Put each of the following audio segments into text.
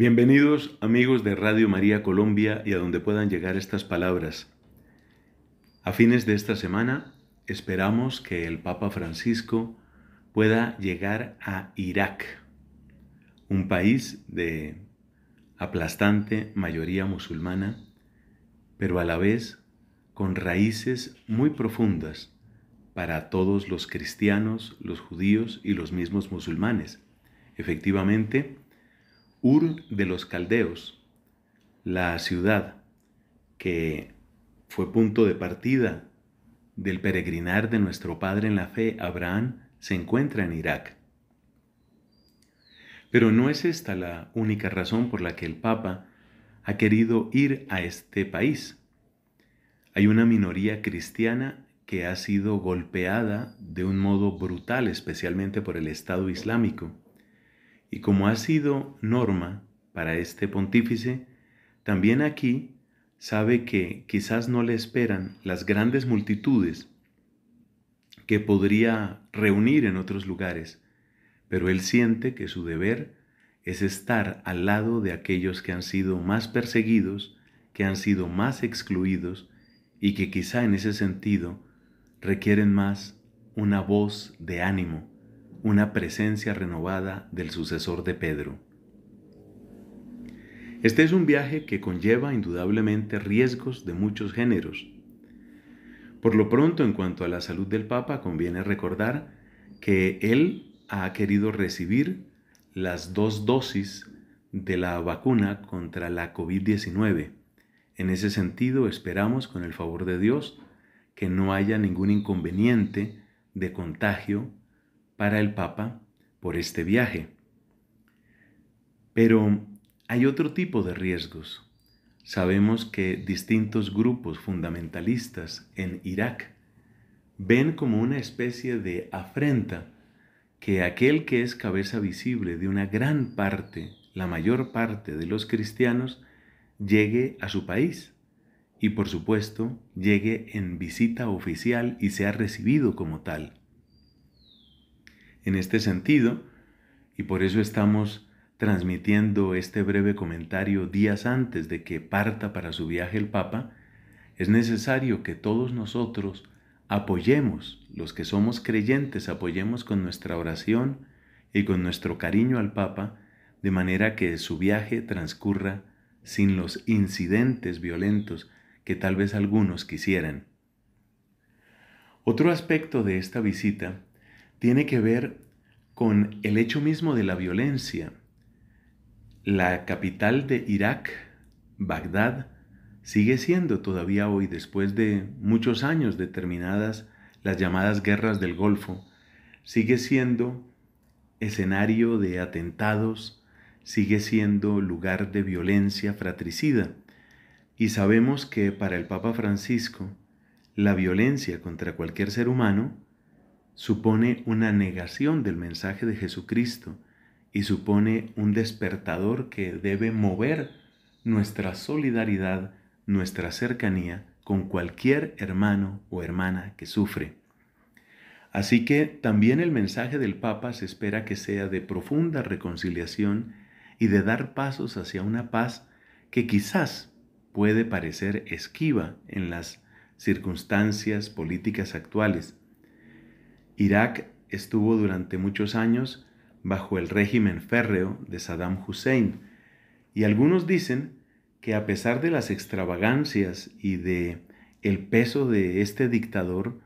Bienvenidos amigos de Radio María Colombia y a donde puedan llegar estas palabras. A fines de esta semana esperamos que el Papa Francisco pueda llegar a Irak, un país de aplastante mayoría musulmana, pero a la vez con raíces muy profundas para todos los cristianos, los judíos y los mismos musulmanes. Efectivamente, Ur de los Caldeos, la ciudad que fue punto de partida del peregrinar de nuestro padre en la fe, Abraham, se encuentra en Irak. Pero no es esta la única razón por la que el Papa ha querido ir a este país. Hay una minoría cristiana que ha sido golpeada de un modo brutal, especialmente por el Estado Islámico y como ha sido norma para este pontífice, también aquí sabe que quizás no le esperan las grandes multitudes que podría reunir en otros lugares, pero él siente que su deber es estar al lado de aquellos que han sido más perseguidos, que han sido más excluidos y que quizá en ese sentido requieren más una voz de ánimo, una presencia renovada del sucesor de Pedro. Este es un viaje que conlleva indudablemente riesgos de muchos géneros. Por lo pronto, en cuanto a la salud del Papa, conviene recordar que él ha querido recibir las dos dosis de la vacuna contra la COVID-19. En ese sentido, esperamos, con el favor de Dios, que no haya ningún inconveniente de contagio para el Papa por este viaje. Pero hay otro tipo de riesgos. Sabemos que distintos grupos fundamentalistas en Irak ven como una especie de afrenta que aquel que es cabeza visible de una gran parte, la mayor parte de los cristianos, llegue a su país y por supuesto llegue en visita oficial y sea recibido como tal en este sentido y por eso estamos transmitiendo este breve comentario días antes de que parta para su viaje el Papa, es necesario que todos nosotros apoyemos, los que somos creyentes, apoyemos con nuestra oración y con nuestro cariño al Papa, de manera que su viaje transcurra sin los incidentes violentos que tal vez algunos quisieran. Otro aspecto de esta visita tiene que ver con el hecho mismo de la violencia. La capital de Irak, Bagdad, sigue siendo todavía hoy, después de muchos años determinadas las llamadas guerras del Golfo, sigue siendo escenario de atentados, sigue siendo lugar de violencia fratricida. Y sabemos que para el Papa Francisco, la violencia contra cualquier ser humano supone una negación del mensaje de Jesucristo y supone un despertador que debe mover nuestra solidaridad, nuestra cercanía con cualquier hermano o hermana que sufre. Así que también el mensaje del Papa se espera que sea de profunda reconciliación y de dar pasos hacia una paz que quizás puede parecer esquiva en las circunstancias políticas actuales, Irak estuvo durante muchos años bajo el régimen férreo de Saddam Hussein, y algunos dicen que a pesar de las extravagancias y de el peso de este dictador,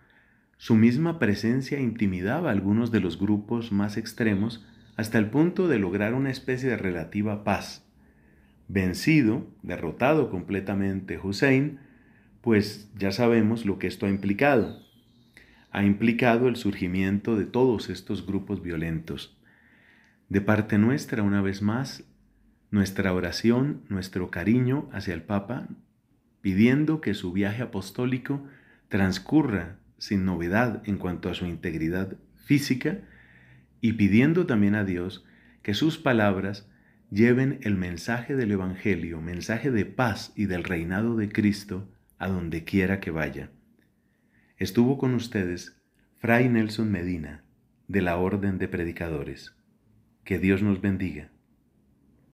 su misma presencia intimidaba a algunos de los grupos más extremos hasta el punto de lograr una especie de relativa paz. Vencido, derrotado completamente Hussein, pues ya sabemos lo que esto ha implicado ha implicado el surgimiento de todos estos grupos violentos. De parte nuestra, una vez más, nuestra oración, nuestro cariño hacia el Papa, pidiendo que su viaje apostólico transcurra sin novedad en cuanto a su integridad física y pidiendo también a Dios que sus palabras lleven el mensaje del Evangelio, mensaje de paz y del reinado de Cristo a donde quiera que vaya estuvo con ustedes Fray Nelson Medina, de la Orden de Predicadores. Que Dios nos bendiga.